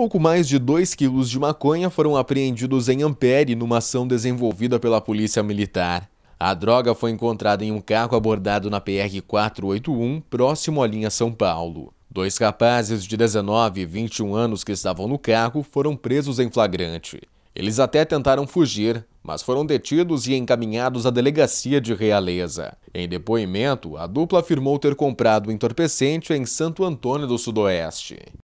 Pouco mais de 2 quilos de maconha foram apreendidos em Ampere numa ação desenvolvida pela Polícia Militar. A droga foi encontrada em um carro abordado na PR-481, próximo à linha São Paulo. Dois rapazes de 19 e 21 anos que estavam no carro foram presos em flagrante. Eles até tentaram fugir, mas foram detidos e encaminhados à delegacia de Realeza. Em depoimento, a dupla afirmou ter comprado o entorpecente em Santo Antônio do Sudoeste.